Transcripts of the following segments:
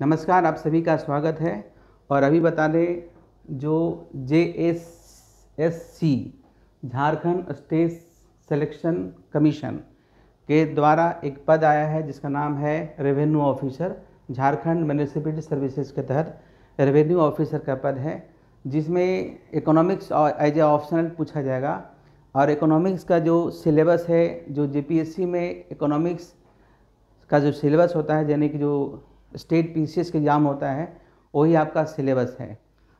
नमस्कार आप सभी का स्वागत है और अभी बता दें जो J S S C Jharkhand state selection commission के द्वारा एक पद आया है जिसका नाम है revenue officer Jharkhand municipal services के तहत रेवेन्यू ऑफिसर का पद है जिसमें इकोनॉमिक्स और एज ए ऑप्शनल पूछा जाएगा और इकोनॉमिक्स का जो सिलेबस है जो जेपीएससी में इकोनॉमिक्स का जो सिलेबस होता है यानी कि जो स्टेट पी का एग्ज़ाम होता है वही आपका सिलेबस है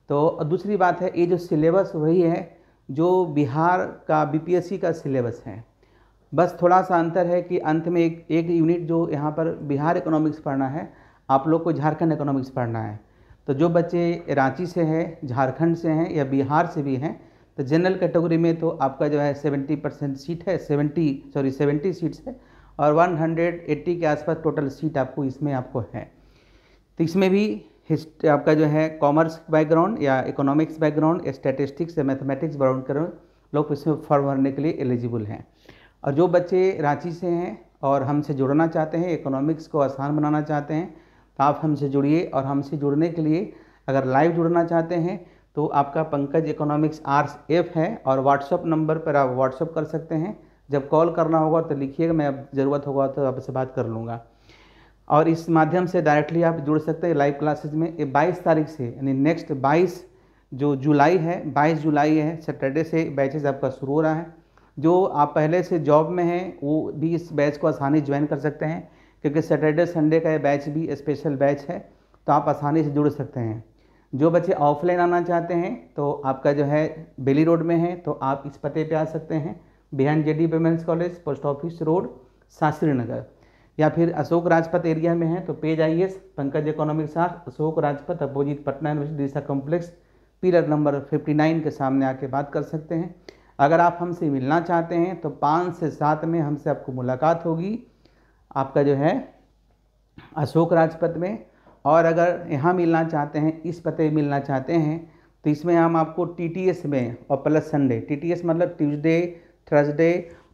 तो दूसरी बात है ये जो सिलेबस वही है जो बिहार का बीपीएससी का सिलेबस है बस थोड़ा सा अंतर है कि अंत में एक एक यूनिट जो यहाँ पर बिहार इकोनॉमिक्स पढ़ना है आप लोग को झारखंड इकोनॉमिक्स पढ़ना है तो जो बच्चे रांची से हैं झारखंड से हैं या बिहार से भी हैं तो जनरल कैटेगरी में तो आपका जो है सेवेंटी परसेंट सीट है सेवेंटी सॉरी सेवेंटी सीट्स है और वन हंड्रेड एट्टी के आसपास टोटल सीट आपको इसमें आपको है तो इसमें भी हिस्ट आपका जो है कॉमर्स बैकग्राउंड या इकोनॉमिक्स बैकग्राउंड स्टैटिस्टिक्स या मैथमेटिक्स बैकग्राउंड लोग इसमें फॉर्म भरने के लिए एलिजिबल हैं और जो बच्चे रांची से हैं और हमसे जुड़ना चाहते हैं इकोनॉमिक्स को आसान बनाना चाहते हैं तो आप हमसे जुड़िए और हमसे जुड़ने के लिए अगर लाइव जुड़ना चाहते हैं तो आपका पंकज इकोनॉमिक्स आर्स एफ है और व्हाट्सअप नंबर पर आप व्हाट्सअप कर सकते हैं जब कॉल करना होगा तो लिखिएगा मैं अब ज़रूरत होगा तो आपसे बात कर लूँगा और इस माध्यम से डायरेक्टली आप जुड़ सकते हैं लाइव क्लासेस में बाईस तारीख से यानी नेक्स्ट बाईस जो जुलाई है बाईस जुलाई है सैटरडे से बैचेज आपका शुरू हो रहा है जो आप पहले से जॉब में हैं वो भी इस बैच को आसानी ज्वाइन कर सकते हैं क्योंकि सैटरडे संडे का ये बैच भी स्पेशल बैच है तो आप आसानी से जुड़ सकते हैं जो बच्चे ऑफलाइन आना चाहते हैं तो आपका जो है बेली रोड में है तो आप इस पते पर आ सकते हैं बिहान J D college post office road Shastri Nagar या फिर अशोक राजपथ एरिया में है तो पेज आइए Pankaj economic art Ashok Rajpath opposite Patna university Disha complex pillar number 59 के सामने आके बात कर सकते हैं अगर आप हमसे मिलना चाहते हैं तो पाँच से सात में हमसे आपको मुलाकात होगी आपका जो है अशोक राजपथ में और अगर यहाँ मिलना चाहते हैं इस पते मिलना चाहते हैं तो इसमें हम आपको टी में और प्लस संडे टी मतलब ट्यूजडे थर्सडे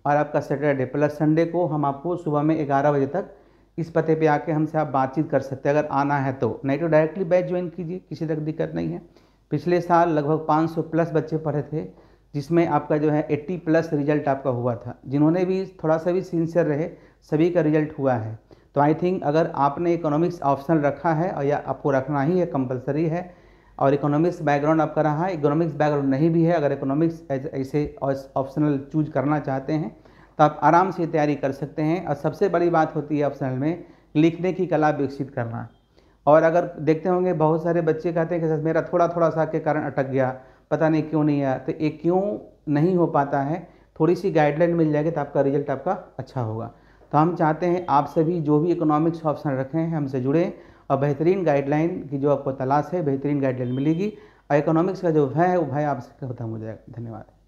और आपका सैटरडे प्लस संडे को हम आपको सुबह में ग्यारह बजे तक इस पते पे आके हमसे आप बातचीत कर सकते हैं अगर आना है तो नहीं तो डायरेक्टली बैच ज्वाइन कीजिए किसी तक दिक्कत नहीं है पिछले साल लगभग 500 प्लस बच्चे पढ़े थे जिसमें आपका जो है 80 प्लस रिजल्ट आपका हुआ था जिन्होंने भी थोड़ा सा भी सिंसियर रहे सभी का रिजल्ट हुआ है तो आई थिंक अगर आपने इकोनॉमिक्स ऑप्शन रखा है और या आपको रखना ही है कंपलसरी है और इकोनॉमिक्स बैकग्राउंड आपका रहा इकोनॉमिक्स बैकग्राउंड नहीं भी है अगर इकोनॉमिक्स ऐसे ऑप्शनल चूज करना चाहते हैं तो आप आराम से तैयारी कर सकते हैं और सबसे बड़ी बात होती है ऑप्शनल में लिखने की कला विकसित करना और अगर देखते होंगे बहुत सारे बच्चे कहते हैं कि सर मेरा थोड़ा थोड़ा सा के कारण अटक गया पता नहीं क्यों नहीं आया तो ये क्यों नहीं हो पाता है थोड़ी सी गाइडलाइन मिल जाएगी तो आपका रिजल्ट आपका अच्छा होगा तो हम चाहते हैं आप सभी जो भी इकोनॉमिक्स ऑप्शन रखें हमसे जुड़ें और बेहतरीन गाइडलाइन की जो आपको तलाश है बेहतरीन गाइडलाइन मिलेगी और इकोनॉमिक्स का जो भय है वो भय आपसे खत्म हो जाएगा धन्यवाद